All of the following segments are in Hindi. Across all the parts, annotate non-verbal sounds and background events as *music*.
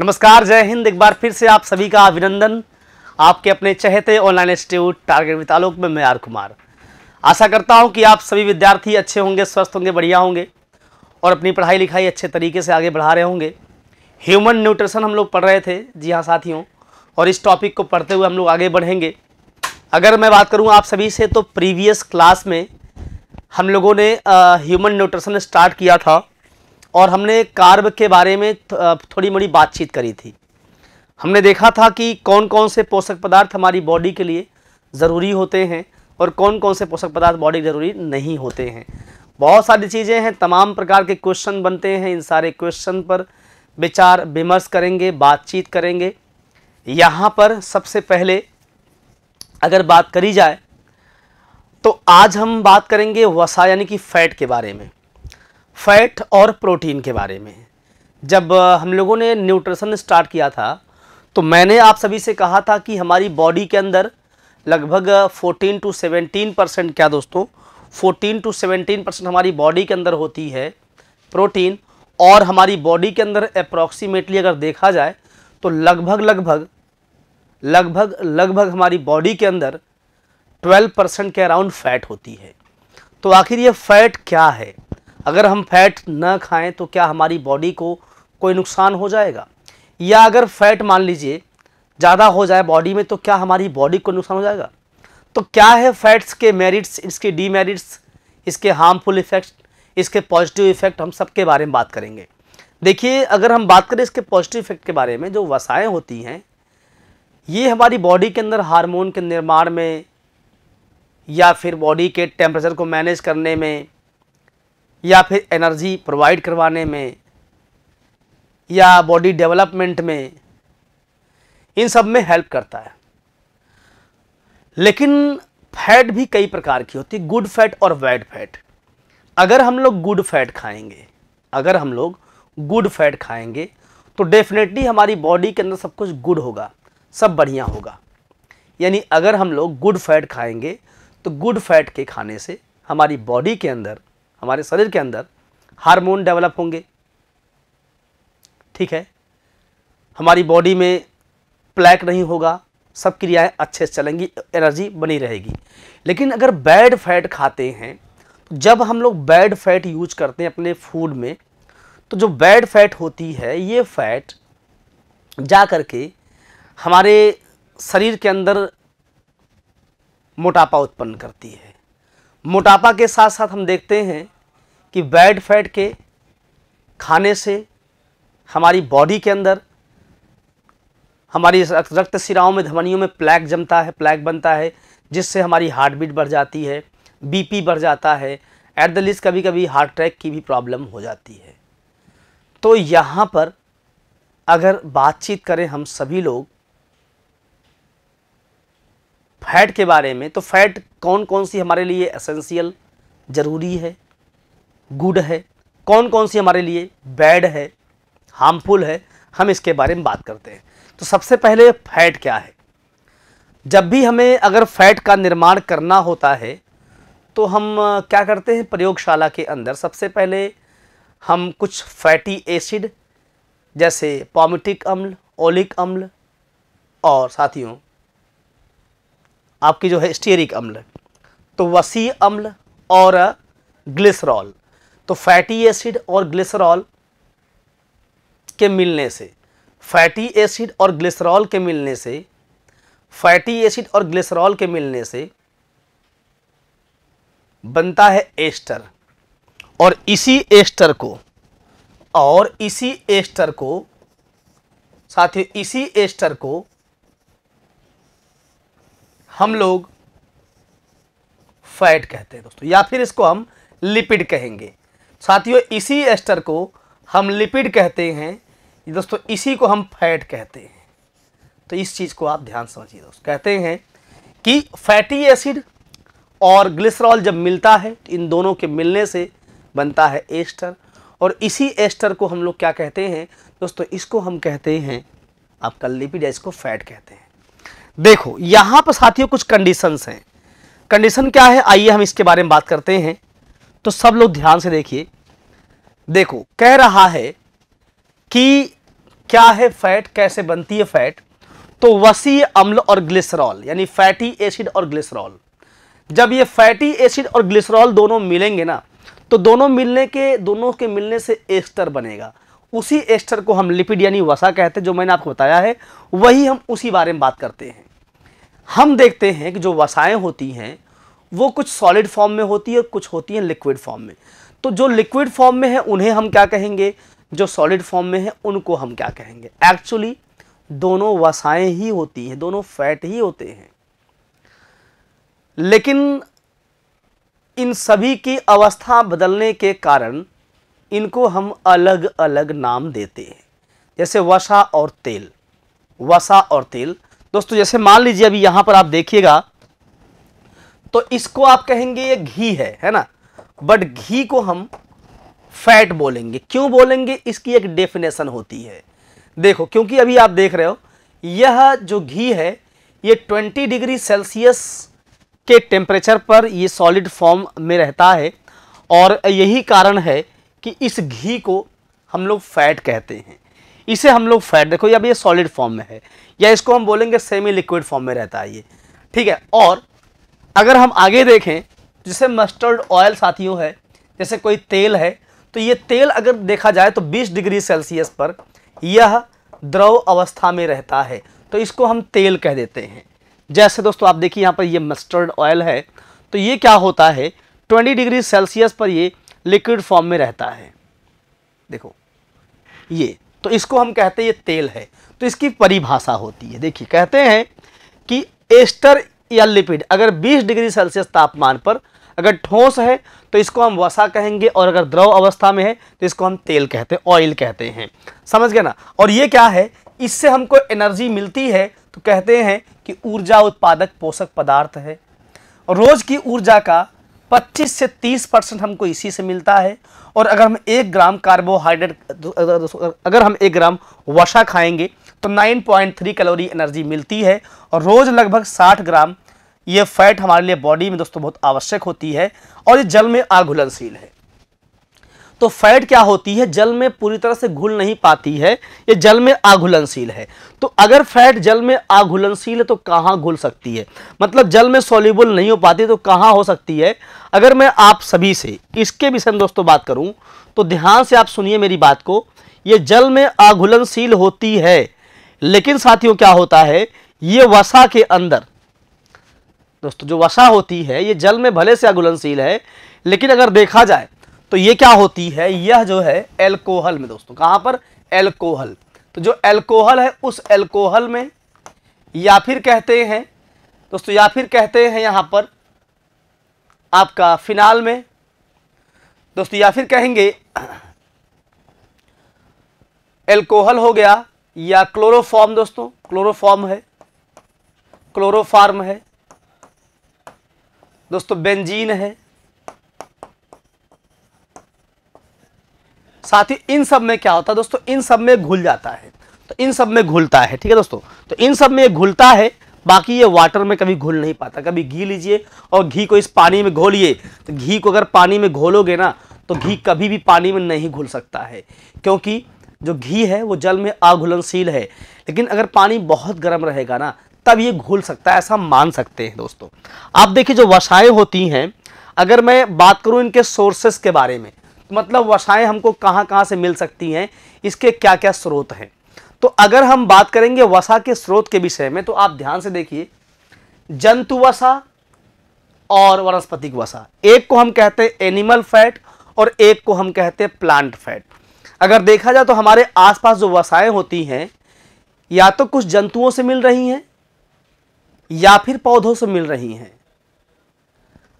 नमस्कार जय हिंद एक बार फिर से आप सभी का अभिनंदन आपके अपने चहेते online institute target with Alok में मैं आर कुमार आशा करता हूं कि आप सभी विद्यार्थी अच्छे होंगे स्वस्थ होंगे बढ़िया होंगे और अपनी पढ़ाई लिखाई अच्छे तरीके से आगे बढ़ा रहे होंगे ह्यूमन न्यूट्रिशन हम लोग पढ़ रहे थे जी हाँ साथियों और इस टॉपिक को पढ़ते हुए हम लोग आगे बढ़ेंगे अगर मैं बात करूँ आप सभी से तो प्रीवियस क्लास में हम लोगों ने ह्यूमन न्यूट्रिशन स्टार्ट किया था और हमने कार्ब के बारे में थोड़ी मोड़ी बातचीत करी थी हमने देखा था कि कौन कौन से पोषक पदार्थ हमारी बॉडी के लिए ज़रूरी होते हैं और कौन कौन से पोषक पदार्थ बॉडी ज़रूरी नहीं होते हैं बहुत सारी चीज़ें हैं तमाम प्रकार के क्वेश्चन बनते हैं इन सारे क्वेश्चन पर विचार विमर्श करेंगे बातचीत करेंगे यहाँ पर सबसे पहले अगर बात करी जाए तो आज हम बात करेंगे वसा यानी कि फैट के बारे में फैट और प्रोटीन के बारे में जब हम लोगों ने न्यूट्रिशन स्टार्ट किया था तो मैंने आप सभी से कहा था कि हमारी बॉडी के अंदर लगभग 14 टू 17 परसेंट क्या दोस्तों 14 टू 17 परसेंट हमारी बॉडी के अंदर होती है प्रोटीन और हमारी बॉडी के अंदर अप्रॉक्सीमेटली अगर देखा जाए तो लगभग लगभग लगभग लगभग हमारी बॉडी के अंदर 12 परसेंट के अराउंड फैट होती है तो आखिर ये फैट क्या है अगर हम फैट ना खाएं तो क्या हमारी बॉडी को कोई नुकसान हो जाएगा या अगर फैट मान लीजिए ज़्यादा हो जाए बॉडी में तो क्या हमारी बॉडी को नुकसान हो जाएगा तो क्या है फैट्स के मेरिट्स इसके डीमेरिट्स इसके हार्मफुल इफ़ेक्ट इसके पॉजिटिव इफ़ेक्ट हम सब के बारे में बात करेंगे देखिए अगर हम बात करें इसके पॉजिटिव इफ़ेक्ट के बारे में जो वसाएँ होती हैं ये हमारी बॉडी के अंदर हार्मोन के निर्माण में या फिर बॉडी के टेम्परेचर को मैनेज करने में या फिर एनर्जी प्रोवाइड करवाने में या बॉडी डेवलपमेंट में इन सब में हेल्प करता है लेकिन फैट भी कई प्रकार की होती है गुड फैट और बैड फैट अगर हम लोग गुड फैट खाएंगे अगर हम लोग गुड फैट खाएंगे तो डेफिनेटली हमारी बॉडी के अंदर सब कुछ गुड होगा सब बढ़िया होगा यानी अगर हम लोग गुड फैट खाएंगे तो गुड फैट के खाने से हमारी बॉडी के अंदर हमारे शरीर के अंदर हार्मोन डेवलप होंगे ठीक है हमारी बॉडी में प्लैक नहीं होगा सब क्रियाएं अच्छे से चलेंगी एनर्जी बनी रहेगी लेकिन अगर बैड फैट खाते हैं तो जब हम लोग बैड फैट यूज करते हैं अपने फूड में तो जो बैड फैट होती है ये फैट जा करके हमारे शरीर के अंदर मोटापा उत्पन्न करती है मोटापा के साथ साथ हम देखते हैं कि बैड फैट के खाने से हमारी बॉडी के अंदर हमारी रक्त सिराओं में धमनियों में प्लैक जमता है प्लैक बनता है जिससे हमारी हार्ट बीट बढ़ जाती है बीपी बढ़ जाता है एट द लिस्ट कभी कभी हार्ट अटैक की भी प्रॉब्लम हो जाती है तो यहाँ पर अगर बातचीत करें हम सभी लोग फैट के बारे में तो फैट कौन कौन सी हमारे लिए एसेंशियल ज़रूरी है गुड है कौन कौन सी हमारे लिए बैड है हार्मफुल है हम इसके बारे में बात करते हैं तो सबसे पहले फैट क्या है जब भी हमें अगर फैट का निर्माण करना होता है तो हम क्या करते हैं प्रयोगशाला के अंदर सबसे पहले हम कुछ फैटी एसिड जैसे पॉमिटिक अम्ल ओलिक अम्ल और साथियों आपकी जो है स्टेरिक अम्ल तो वसी अम्ल और ग्लिसरॉल तो फैटी एसिड और ग्लिसरॉल के मिलने से फैटी एसिड और ग्लिसरॉल के मिलने से फैटी एसिड और ग्लिसरॉल के मिलने से बनता है एस्टर और इसी एस्टर को और इसी एस्टर को साथियों इसी एस्टर को हम लोग फैट कहते हैं दोस्तों या फिर इसको हम लिपिड कहेंगे साथियों इसी एस्टर को हम लिपिड कहते हैं दोस्तों इसी को हम फैट कहते हैं तो इस चीज़ को आप ध्यान समझिए दोस्तों कहते हैं कि फैटी एसिड और ग्लिसरॉल जब मिलता है तो इन दोनों के मिलने से बनता है एस्टर और इसी एस्टर को हम लोग क्या कहते हैं दोस्तों इसको हम कहते हैं आपका लिपिड इसको फैट कहते हैं देखो यहां पर साथियों कुछ कंडीशंस हैं कंडीशन क्या है आइए हम इसके बारे में बात करते हैं तो सब लोग ध्यान से देखिए देखो कह रहा है कि क्या है फैट कैसे बनती है फैट तो वसीय अम्ल और ग्लिसरॉल यानी फैटी एसिड और ग्लिसरॉल जब ये फैटी एसिड और ग्लिसरॉल दोनों मिलेंगे ना तो दोनों मिलने के दोनों के मिलने से एस्टर बनेगा उसी एस्टर को हम लिपिड यानी वसा कहते हैं जो मैंने आपको बताया है वही हम उसी बारे में बात करते हैं हम देखते हैं कि जो वसाएँ होती हैं वो कुछ सॉलिड फॉर्म में होती है कुछ होती हैं लिक्विड फॉर्म में तो जो लिक्विड फॉर्म में है उन्हें हम क्या कहेंगे जो सॉलिड फॉर्म में है उनको हम क्या कहेंगे एक्चुअली दोनों वसाएँ ही होती हैं दोनों फैट ही होते हैं लेकिन इन सभी की अवस्था बदलने के कारण इनको हम अलग अलग नाम देते हैं जैसे वसा और तेल वसा और तेल दोस्तों जैसे मान लीजिए अभी यहाँ पर आप देखिएगा तो इसको आप कहेंगे ये घी है है ना बट घी को हम फैट बोलेंगे क्यों बोलेंगे इसकी एक डेफिनेशन होती है देखो क्योंकि अभी आप देख रहे हो यह जो घी है ये 20 डिग्री सेल्सियस के टेम्परेचर पर ये सॉलिड फॉर्म में रहता है और यही कारण है कि इस घी को हम लोग फैट कहते हैं इसे हम लोग फैट देखो अब ये सॉलिड फॉर्म में है या इसको हम बोलेंगे सेमी लिक्विड फॉर्म में रहता है ये ठीक है और अगर हम आगे देखें जैसे मस्टर्ड ऑयल साथियों है जैसे कोई तेल है तो ये तेल अगर देखा जाए तो 20 डिग्री सेल्सियस पर यह द्रव अवस्था में रहता है तो इसको हम तेल कह देते हैं जैसे दोस्तों आप देखिए यहाँ पर ये मस्टर्ड ऑयल है तो ये क्या होता है 20 डिग्री सेल्सियस पर ये लिक्विड फॉर्म में रहता है देखो ये तो इसको हम कहते हैं ये तेल है तो इसकी परिभाषा होती है देखिए कहते हैं कि एस्टर या लिपिड अगर 20 डिग्री सेल्सियस तापमान पर अगर ठोस है तो इसको हम वसा कहेंगे और अगर द्रव अवस्था में है तो इसको हम तेल कहते हैं ऑयल कहते हैं समझ गए ना और ये क्या है इससे हमको एनर्जी मिलती है तो कहते हैं कि ऊर्जा उत्पादक पोषक पदार्थ है रोज़ की ऊर्जा का 25 से 30 परसेंट हमको इसी से मिलता है और अगर हम एक ग्राम कार्बोहाइड्रेट अगर हम एक ग्राम वसा खाएंगे तो 9.3 कैलोरी एनर्जी मिलती है और रोज़ लगभग 60 ग्राम ये फैट हमारे लिए बॉडी में दोस्तों बहुत आवश्यक होती है और ये जल में आघुलनशील है तो फैट क्या होती है जल में पूरी तरह से घुल नहीं पाती है ये जल में आघुलनशील है तो अगर फैट जल में आघुलनशील है तो कहाँ घुल सकती है मतलब जल में सोल्यूबल नहीं हो पाती तो कहाँ हो सकती है अगर मैं आप सभी से इसके विषय में दोस्तों बात करूँ तो ध्यान से आप सुनिए मेरी बात को ये जल में आघुलनशील होती है लेकिन साथियों क्या होता है ये वसा के अंदर दोस्तों जो वसा होती है ये जल में भले से आघुलनशील है लेकिन अगर देखा जाए तो ये क्या होती है यह जो है एल्कोहल में दोस्तों कहां पर एल्कोहल तो जो एल्कोहल है उस एल्कोहल में या फिर कहते हैं दोस्तों या फिर कहते हैं यहां पर आपका फिनाल में दोस्तों या फिर कहेंगे एल्कोहल हो गया या क्लोरोफॉर्म दोस्तों क्लोरोफॉर्म है क्लोरोफार्म है दोस्तों बेंजीन है साथ ही इन सब में क्या होता है दोस्तों इन सब में घुल जाता है तो इन सब में घुलता है ठीक है दोस्तों तो इन सब में घुलता है बाकी ये वाटर में कभी घुल नहीं पाता कभी घी लीजिए और घी को इस पानी में घोलिए तो घी को अगर पानी में घोलोगे ना तो घी कभी भी पानी में नहीं घुल सकता है क्योंकि जो घी है वो जल में अघुलनशील है लेकिन अगर पानी बहुत गर्म रहेगा ना तब ये घुल सकता है ऐसा मान सकते हैं दोस्तों आप देखिए जो वसाएँ होती हैं अगर मैं बात करूँ इनके सोर्सेस के बारे में मतलब वसाएँ हमको कहाँ कहाँ से मिल सकती हैं इसके क्या क्या स्रोत हैं तो अगर हम बात करेंगे वसा के स्रोत के विषय में तो आप ध्यान से देखिए जंतु वसा और वनस्पतिक वसा एक को हम कहते हैं एनिमल फैट और एक को हम कहते हैं प्लांट फैट अगर देखा जाए तो हमारे आसपास जो वसाएँ होती हैं या तो कुछ जंतुओं से मिल रही हैं या फिर पौधों से मिल रही हैं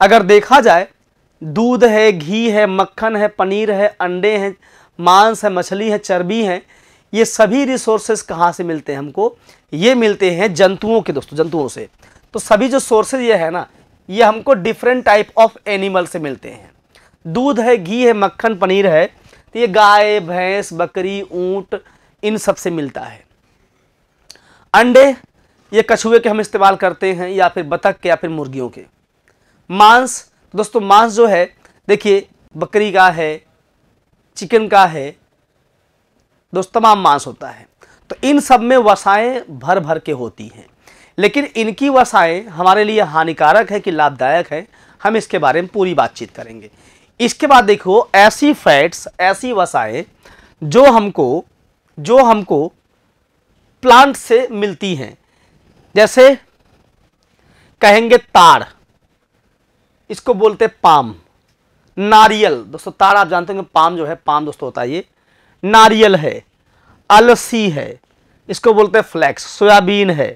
अगर देखा जाए दूध है घी है मक्खन है पनीर है अंडे हैं मांस है मछली है चर्बी है ये सभी रिसोर्सेज कहाँ से मिलते हैं हमको ये मिलते हैं जंतुओं के दोस्तों जंतुओं से तो सभी जो सोर्सेज ये है ना ये हमको डिफरेंट टाइप ऑफ एनिमल से मिलते हैं दूध है घी है मक्खन पनीर है तो ये गाय भैंस बकरी ऊंट इन सब से मिलता है अंडे ये कछुए के हम इस्तेमाल करते हैं या फिर बतख के या फिर मुर्गियों के मांस तो दोस्तों मांस जो है देखिए बकरी का है चिकन का है दोस्तों तमाम मांस होता है तो इन सब में वसाएं भर भर के होती हैं लेकिन इनकी वसाएं हमारे लिए हानिकारक है कि लाभदायक है हम इसके बारे में पूरी बातचीत करेंगे इसके बाद देखो ऐसी फैट्स ऐसी वसाएं जो हमको जो हमको प्लांट से मिलती हैं जैसे कहेंगे ताड़ इसको बोलते हैं पाम नारियल दोस्तों तार आप जानते होंगे पाम जो है पाम दोस्तों होता है ये नारियल है अलसी है इसको बोलते हैं फ्लैक्स सोयाबीन है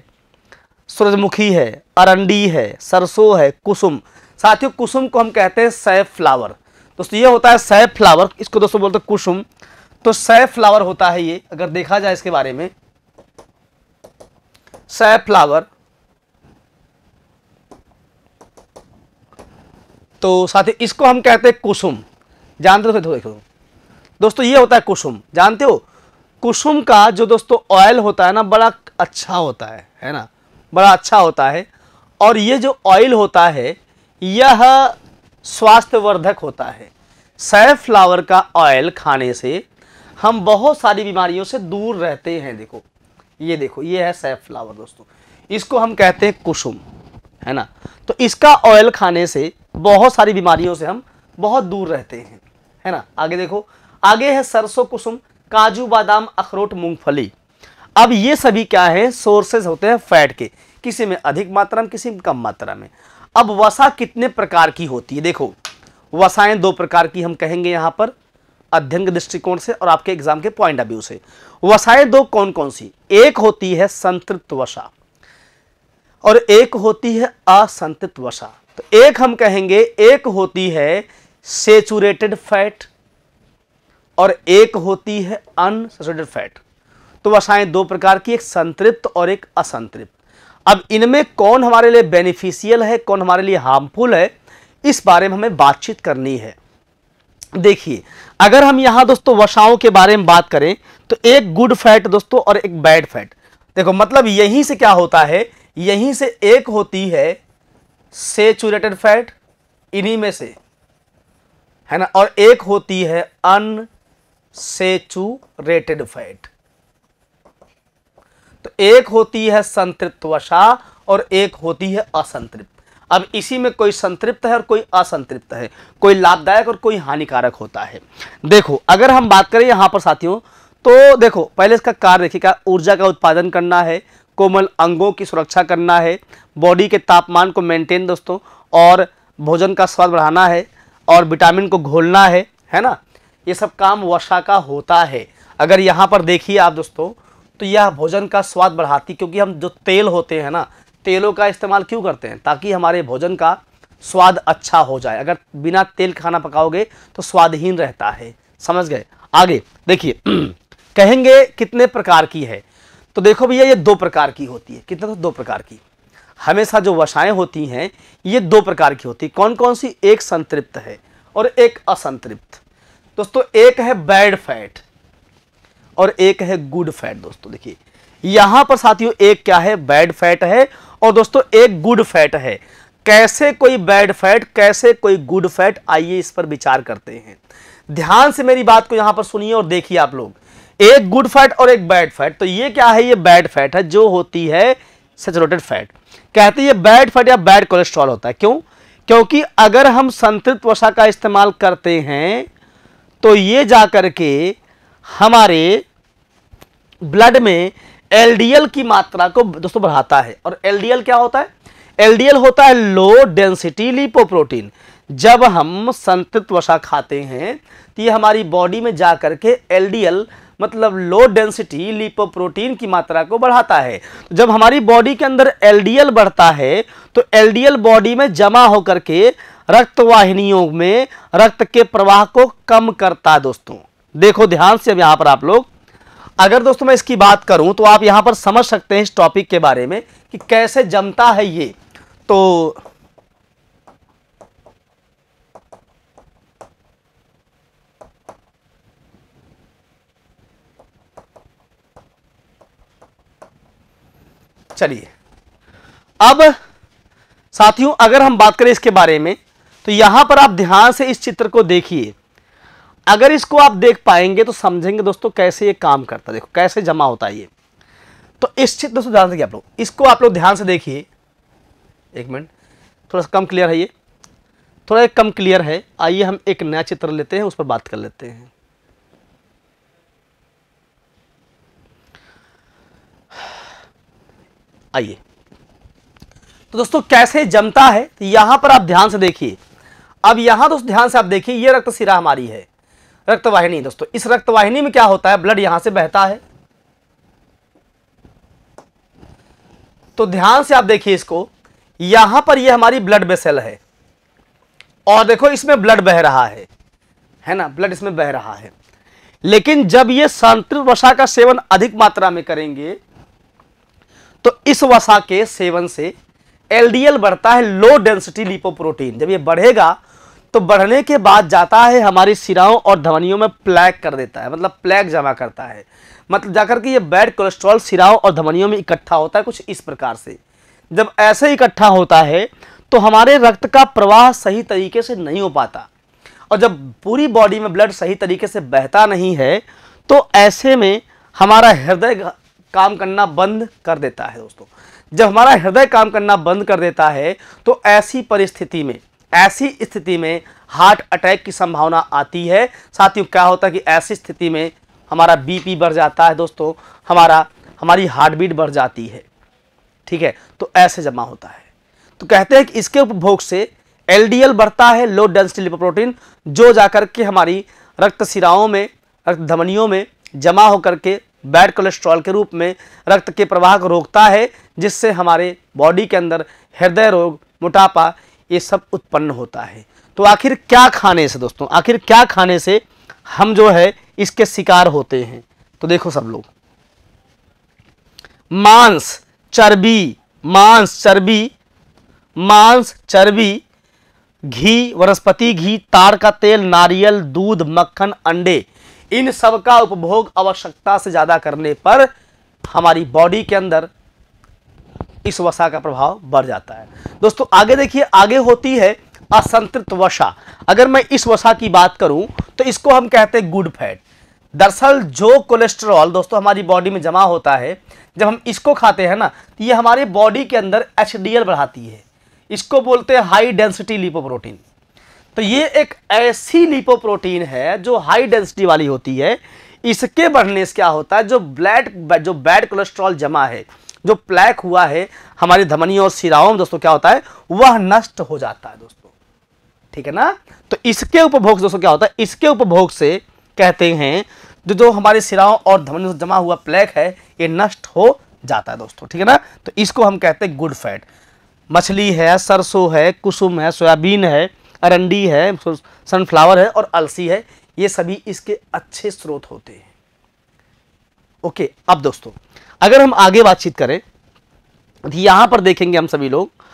सूरजमुखी है अरंडी है सरसों है कुसुम साथियों कुसुम को हम कहते हैं सैफ फ्लावर दोस्तों ये होता है सैफ फ्लावर इसको दोस्तों बोलते हैं कुसुम तो सैफ फ्लावर होता है ये अगर देखा जाए इसके बारे में सैफ फ्लावर तो साथ ही इसको हम कहते हैं कुसुम जानते हो तो देखो दोस्तों ये होता है कुसुम जानते हो कुसुम का जो दोस्तों ऑयल होता है ना बड़ा अच्छा होता है है ना बड़ा अच्छा होता है और ये जो ऑयल होता है यह स्वास्थ्यवर्धक होता है सैफ्लावर का ऑयल खाने से हम बहुत सारी बीमारियों से दूर रहते हैं देखो ये देखो ये है सैफ्लावर दोस्तों इसको हम कहते हैं कुसुम है ना तो इसका ऑयल खाने से बहुत सारी बीमारियों से हम बहुत दूर रहते हैं है ना आगे देखो आगे है सरसों कुसुम काजू बादाम अखरोट मूंगफली अब ये सभी क्या है सोर्सेज होते हैं फैट के किसी में अधिक मात्रा में किसी में कम मात्रा में अब वसा कितने प्रकार की होती है देखो वसाएं दो प्रकार की हम कहेंगे यहां पर अध्ययन के दृष्टिकोण से और आपके एग्जाम के पॉइंट ऑफ व्यू से वसाएं दो कौन कौन सी एक होती है संतृप्त वसा और एक होती है असंतृप्त वसा तो एक हम कहेंगे एक होती है सेचुरेटेड फैट और एक होती है अनसेचुरेटेड फैट तो वसाएं दो प्रकार की एक संतृप्त और एक असंतृप्त अब इनमें कौन हमारे लिए बेनिफिशियल है कौन हमारे लिए हार्मफुल है इस बारे में हमें बातचीत करनी है देखिए अगर हम यहां दोस्तों वसाओं के बारे में बात करें तो एक गुड फैट दोस्तों और एक बैड फैट देखो मतलब यहीं से क्या होता है यहीं से एक होती है सेचुरेटेड फैट इन्हीं में से है ना और एक होती है अन सेचुरेटेड फैट तो एक होती है संतृप्त वसा और एक होती है असंतृप्त अब इसी में कोई संतृप्त है और कोई असंतृप्त है कोई लाभदायक और कोई हानिकारक होता है देखो अगर हम बात करें यहां पर साथियों तो देखो पहले इसका कार्य देखिए क्या ऊर्जा का उत्पादन करना है कोमल अंगों की सुरक्षा करना है बॉडी के तापमान को मेंटेन दोस्तों और भोजन का स्वाद बढ़ाना है और विटामिन को घोलना है है ना ये सब काम वर्षा का होता है अगर यहाँ पर देखिए आप दोस्तों तो यह भोजन का स्वाद बढ़ाती क्योंकि हम जो तेल होते हैं ना तेलों का इस्तेमाल क्यों करते हैं ताकि हमारे भोजन का स्वाद अच्छा हो जाए अगर बिना तेल खाना पकाओगे तो स्वादहीन रहता है समझ गए आगे देखिए *clears throat* कहेंगे कितने प्रकार की है तो देखो भैया ये दो प्रकार की होती है कितना तो दो प्रकार की हमेशा जो वसाएं होती हैं ये दो प्रकार की होती है कौन कौन सी एक संतृप्त है और एक असंतृप्त दोस्तों एक है बैड फैट और एक है गुड फैट दोस्तों देखिए यहां पर साथियों एक क्या है बैड फैट है और दोस्तों एक गुड फैट है कैसे कोई बैड फैट कैसे कोई गुड फैट आइए इस पर विचार करते हैं ध्यान से मेरी बात को यहां पर सुनिए और देखिए आप लोग एक गुड फैट और एक बैड फैट तो ये क्या है ये बैड फैट है जो होती है सेचुरेटेड फैट कहते हैं ये बैड फैट या बैड कोलेस्ट्रॉल होता है क्यों क्योंकि अगर हम संतृप्त वसा का इस्तेमाल करते हैं तो ये जा करके के हमारे ब्लड में एलडीएल की मात्रा को दोस्तों बढ़ाता है और एलडीएल क्या होता है एलडीएल होता है लो डेंसिटी लिपोप्रोटीन जब हम संतृप्त वसा खाते हैं तो ये हमारी बॉडी में जा कर के एलडीएल मतलब लो डेंसिटी लिपोप्रोटीन की मात्रा को बढ़ाता है तो जब हमारी बॉडी के अंदर एलडीएल बढ़ता है तो एलडीएल बॉडी में जमा होकर के रक्त वाहिनियों में रक्त के प्रवाह को कम करता है दोस्तों देखो ध्यान से अब यहाँ पर आप लोग अगर दोस्तों मैं इसकी बात करूं तो आप यहाँ पर समझ सकते हैं इस टॉपिक के बारे में कि कैसे जमता है ये तो चलिए अब साथियों अगर हम बात करें इसके बारे में तो यहाँ पर आप ध्यान से इस चित्र को देखिए अगर इसको आप देख पाएंगे तो समझेंगे दोस्तों कैसे ये काम करता है देखो कैसे जमा होता है ये तो इस चित्र दोस्तों ध्यान से आप लोग इसको आप लोग ध्यान से देखिए एक मिनट थोड़ा सा कम क्लियर है ये थोड़ा कम क्लियर है आइए हम एक नया चित्र लेते हैं उस पर बात कर लेते हैं आइए तो दोस्तों कैसे जमता है तो पर आप ध्यान से देखिए अब यहां दोस्तों ध्यान से आप देखिए ये रक्त सिरा हमारी है रक्तवाहिनी दोस्तों इस रक्तवाहिनी में क्या होता है ब्लड यहां से बहता है तो ध्यान से आप देखिए इसको यहां पर यह हमारी ब्लड बेसल है और देखो इसमें ब्लड बह रहा है है ना ब्लड इसमें बह रहा है लेकिन जब ये संतृत वसा का सेवन अधिक मात्रा में करेंगे तो इस वसा के सेवन से एलडीएल बढ़ता है लो डेंसिटी लिपोप्रोटीन जब ये बढ़ेगा तो बढ़ने के बाद जाता है हमारी सिराओं और धमनियों में प्लैक कर देता है मतलब प्लैक जमा करता है मतलब जाकर के ये बैड कोलेस्ट्रॉल सिराओं और धमनियों में इकट्ठा होता है कुछ इस प्रकार से जब ऐसे इकट्ठा होता है तो हमारे रक्त का प्रवाह सही तरीके से नहीं हो पाता और जब पूरी बॉडी में ब्लड सही तरीके से बहता नहीं है तो ऐसे में हमारा हृदय काम करना बंद कर देता है दोस्तों जब हमारा हृदय काम करना बंद कर देता है तो ऐसी परिस्थिति में ऐसी स्थिति में हार्ट अटैक की संभावना आती है साथियों क्या होता है कि ऐसी स्थिति में हमारा बीपी बढ़ जाता है दोस्तों हमारा हमारी हार्ट बीट बढ़ जाती है ठीक है तो ऐसे जमा होता है तो कहते हैं कि इसके उपभोग से एलडीएल बढ़ता है लो डेंसिटी लिपोप्रोटीन जो जाकर के हमारी रक्त सिराओं में रक्त धमनियों में जमा होकर के बैड कोलेस्ट्रॉल के रूप में रक्त के प्रवाह को रोकता है जिससे हमारे बॉडी के अंदर हृदय रोग मोटापा ये सब उत्पन्न होता है तो आखिर क्या खाने से दोस्तों आखिर क्या खाने से हम जो है इसके शिकार होते हैं तो देखो सब लोग मांस चर्बी मांस चर्बी मांस चर्बी घी वनस्पति घी तार का तेल नारियल दूध मक्खन अंडे इन सब का उपभोग आवश्यकता से ज़्यादा करने पर हमारी बॉडी के अंदर इस वसा का प्रभाव बढ़ जाता है दोस्तों आगे देखिए आगे होती है असंतृत वसा अगर मैं इस वसा की बात करूं तो इसको हम कहते हैं गुड फैट दरअसल जो कोलेस्ट्रॉल दोस्तों हमारी बॉडी में जमा होता है जब हम इसको खाते हैं ना तो ये हमारे बॉडी के अंदर एच बढ़ाती है इसको बोलते हैं हाई डेंसिटी लिपोप्रोटीन तो ये एक ऐसी लिपोप्रोटीन है जो हाई डेंसिटी वाली होती है इसके बढ़ने से क्या होता है जो ब्लैड जो बैड कोलेस्ट्रॉल जमा है जो प्लैक हुआ है हमारी धमनी और सिराओं में दोस्तों क्या होता है वह नष्ट हो जाता है दोस्तों ठीक है ना तो इसके उपभोग दोस्तों क्या होता है इसके उपभोग से कहते हैं जो जो हमारे सिराओं और धमनियों से जमा हुआ प्लैक है ये नष्ट हो जाता है दोस्तों ठीक है ना तो इसको हम कहते हैं गुड फैट मछली है सरसों है कुसुम है सोयाबीन है अरंडी है सनफ्लावर है और अलसी है ये सभी इसके अच्छे स्रोत होते हैं ओके अब दोस्तों अगर हम आगे बातचीत करें तो यहाँ पर देखेंगे हम सभी लोग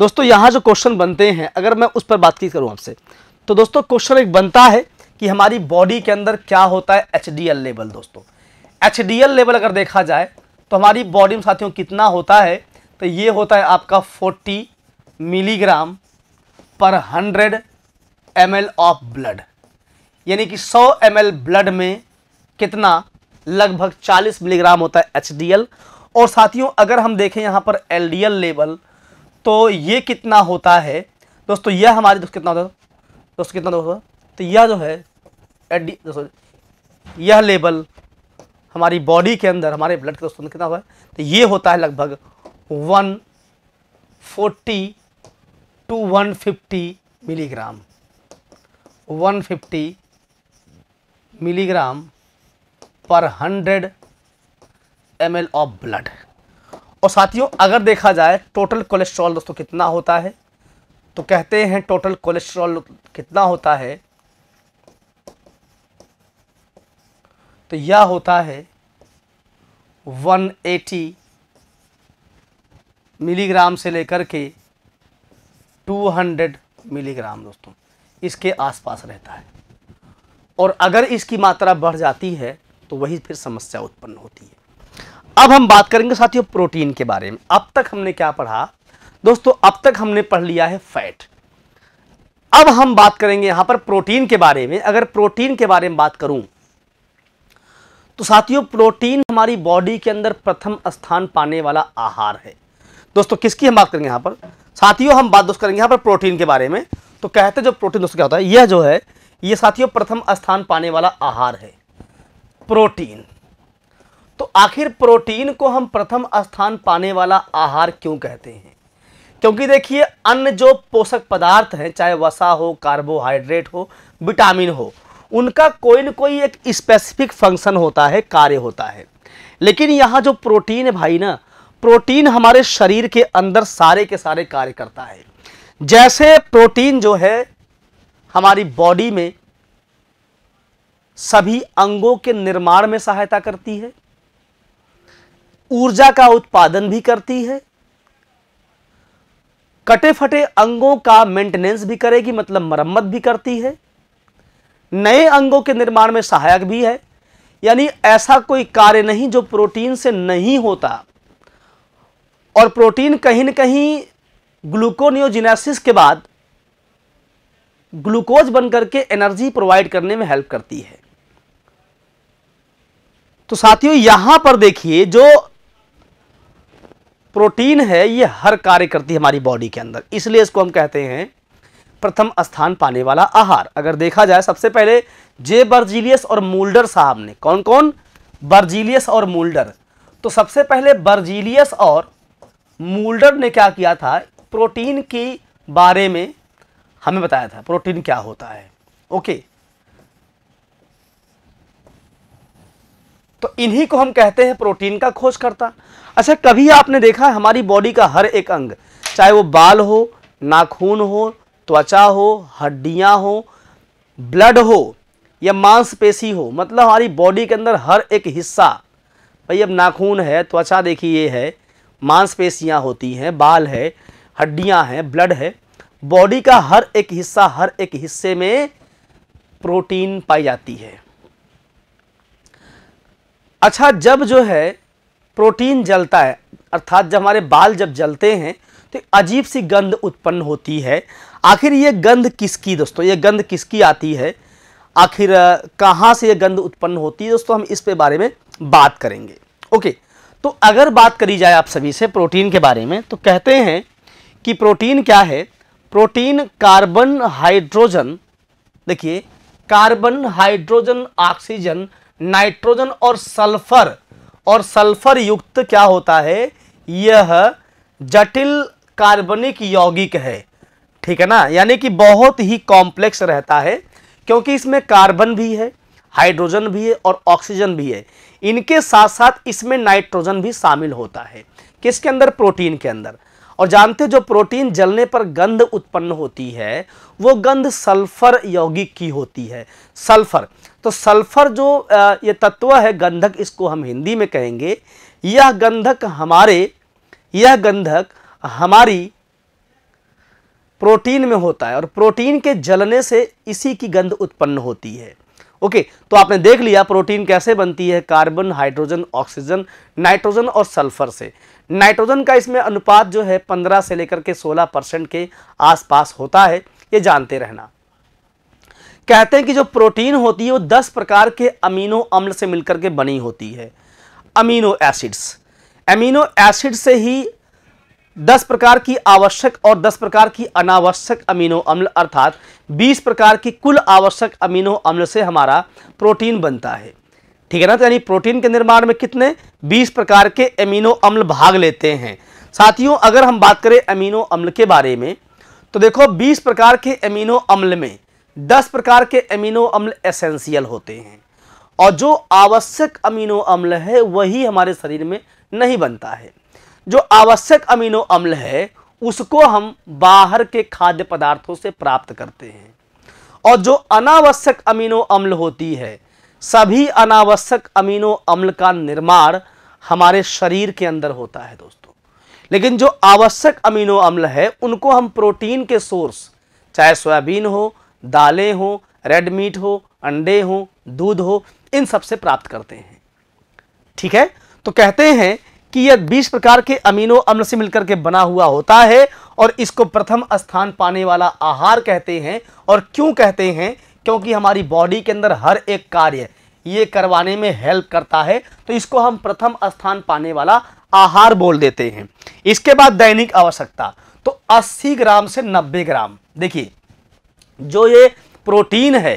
दोस्तों यहाँ जो क्वेश्चन बनते हैं अगर मैं उस पर बातचीत करूँ आपसे तो दोस्तों क्वेश्चन एक बनता है कि हमारी बॉडी के अंदर क्या होता है एच लेवल दोस्तों एच लेवल अगर देखा जाए तो हमारी बॉडी में साथियों कितना होता है तो ये होता है आपका 40 मिलीग्राम पर हंड्रेड एम ऑफ ब्लड यानी कि 100 एम ब्लड में कितना लगभग 40 मिलीग्राम होता है एच और साथियों अगर हम देखें यहाँ पर एल लेवल तो ये कितना होता है दोस्तों यह हमारे दोस्तों कितना होता है दोस्तों कितना दोस्तों तो यह जो है एडी दोस्तों यह लेवल हमारी बॉडी के अंदर हमारे ब्लड के दोस्तों कितना होता है तो ये होता है लगभग one forty fifty 150 one 150 milligram पर 100 एल ऑफ ब्लड और साथियों अगर देखा जाए टोटल कोलेस्ट्रॉल दोस्तों कितना होता है तो कहते हैं टोटल कोलेस्ट्रॉल कितना होता है तो यह होता है 180 मिलीग्राम से लेकर के 200 मिलीग्राम दोस्तों इसके आसपास रहता है और अगर इसकी मात्रा बढ़ जाती है तो वही फिर समस्या उत्पन्न होती है अब हम बात करेंगे साथियों प्रोटीन के बारे में अब तक हमने क्या पढ़ा दोस्तों अब तक हमने पढ़ लिया है फैट अब हम बात करेंगे यहां पर प्रोटीन के बारे में अगर प्रोटीन के बारे में बात करूं तो साथियों प्रोटीन हमारी बॉडी के अंदर प्रथम स्थान पाने वाला आहार है दोस्तों किसकी हम बात करेंगे यहां पर साथियों हम बात दोस्त करेंगे यहाँ पर प्रोटीन के बारे में तो कहते जो प्रोटीन दोस्तों क्या होता है यह जो है ये साथियों प्रथम स्थान पाने वाला आहार है प्रोटीन तो आखिर प्रोटीन को हम प्रथम स्थान पाने वाला आहार क्यों कहते हैं क्योंकि देखिए अन्य जो पोषक पदार्थ हैं चाहे वसा हो कार्बोहाइड्रेट हो विटामिन हो उनका कोई ना कोई एक स्पेसिफिक फंक्शन होता है कार्य होता है लेकिन यहाँ जो प्रोटीन है भाई ना प्रोटीन हमारे शरीर के अंदर सारे के सारे कार्य करता है जैसे प्रोटीन जो है हमारी बॉडी में सभी अंगों के निर्माण में सहायता करती है ऊर्जा का उत्पादन भी करती है कटे फटे अंगों का मेंटेनेंस भी करेगी मतलब मरम्मत भी करती है नए अंगों के निर्माण में सहायक भी है यानी ऐसा कोई कार्य नहीं जो प्रोटीन से नहीं होता और प्रोटीन कहीं न कहीं ग्लूकोनियोजिनेसिस के बाद ग्लूकोज बनकर के एनर्जी प्रोवाइड करने में हेल्प करती है तो साथियों यहां पर देखिए जो प्रोटीन है ये हर कार्य करती है हमारी बॉडी के अंदर इसलिए इसको हम कहते हैं प्रथम स्थान पाने वाला आहार अगर देखा जाए सबसे पहले जे बर्जीलियस और मूल्डर साहब ने कौन कौन बर्जीलियस और मूल्डर तो सबसे पहले बर्जीलियस और मूल्डर ने क्या किया था प्रोटीन की बारे में हमें बताया था प्रोटीन क्या होता है ओके तो इन्हीं को हम कहते हैं प्रोटीन का खोज करता अच्छा कभी आपने देखा है हमारी बॉडी का हर एक अंग चाहे वो बाल हो नाखून हो त्वचा हो हड्डियां हो ब्लड हो या मांसपेशी हो मतलब हमारी बॉडी के अंदर हर एक हिस्सा भाई अब नाखून है त्वचा देखिए है मांसपेशियाँ होती हैं बाल है हड्डियाँ हैं ब्लड है बॉडी का हर एक हिस्सा हर एक हिस्से में प्रोटीन पाई जाती है अच्छा जब जो है प्रोटीन जलता है अर्थात जब हमारे बाल जब जलते हैं तो अजीब सी गंध उत्पन्न होती है आखिर ये गंध किसकी दोस्तों ये गंध किसकी आती है आखिर कहाँ से ये गंध उत्पन्न होती है दोस्तों हम इस पे बारे में बात करेंगे ओके तो अगर बात करी जाए आप सभी से प्रोटीन के बारे में तो कहते हैं कि प्रोटीन क्या है प्रोटीन कार्बन हाइड्रोजन देखिए कार्बन हाइड्रोजन ऑक्सीजन नाइट्रोजन और सल्फर और सल्फर युक्त क्या होता है यह जटिल कार्बनिक यौगिक है ठीक है ना यानी कि बहुत ही कॉम्प्लेक्स रहता है क्योंकि इसमें कार्बन भी है हाइड्रोजन भी है और ऑक्सीजन भी है इनके साथ साथ इसमें नाइट्रोजन भी शामिल होता है किसके अंदर प्रोटीन के अंदर और जानते जो प्रोटीन जलने पर गंध उत्पन्न होती है वो गंध सल्फर यौगिक की होती है सल्फर तो सल्फर जो ये तत्व है गंधक इसको हम हिंदी में कहेंगे यह गंधक हमारे यह गंधक हमारी प्रोटीन में होता है और प्रोटीन के जलने से इसी की गंध उत्पन्न होती है ओके तो आपने देख लिया प्रोटीन कैसे बनती है कार्बन हाइड्रोजन ऑक्सीजन नाइट्रोजन और सल्फर से नाइट्रोजन का इसमें अनुपात जो है 15 से लेकर के 16 परसेंट के आसपास होता है ये जानते रहना कहते हैं कि जो प्रोटीन होती है वो 10 प्रकार के अमीनो अम्ल से मिलकर के बनी होती है अमीनो एसिड्स अमीनो एसिड से ही दस प्रकार की आवश्यक और दस प्रकार की अनावश्यक अमीनो अम्ल अर्थात बीस प्रकार की कुल आवश्यक अमीनो अम्ल से हमारा प्रोटीन बनता है ठीक है ना तो यानी प्रोटीन के निर्माण में कितने बीस प्रकार के अमीनो अम्ल भाग लेते हैं साथियों अगर हम बात करें अमीनो अम्ल के बारे में तो देखो बीस प्रकार के अमीनो अम्ल में दस प्रकार के अमीनो अम्ल एसेंशियल होते हैं और जो आवश्यक अमीनो अम्ल है वही हमारे शरीर में नहीं बनता है जो आवश्यक अमीनो अम्ल है उसको हम बाहर के खाद्य पदार्थों से प्राप्त करते हैं और जो अनावश्यक अमीनो अम्ल होती है सभी अनावश्यक अमीनो अम्ल का निर्माण हमारे शरीर के अंदर होता है दोस्तों लेकिन जो आवश्यक अमीनो अम्ल है उनको हम प्रोटीन के सोर्स चाहे सोयाबीन हो दालें हो रेड मीट हो अंडे हो दूध हो इन सब से प्राप्त करते हैं ठीक है तो कहते हैं कि यह 20 प्रकार के अमीनो अम्ल से मिलकर के बना हुआ होता है और इसको प्रथम स्थान पाने वाला आहार कहते हैं और क्यों कहते हैं क्योंकि हमारी बॉडी के अंदर हर एक कार्य ये करवाने में हेल्प करता है तो इसको हम प्रथम स्थान पाने वाला आहार बोल देते हैं इसके बाद दैनिक आवश्यकता तो 80 ग्राम से 90 ग्राम देखिए जो ये प्रोटीन है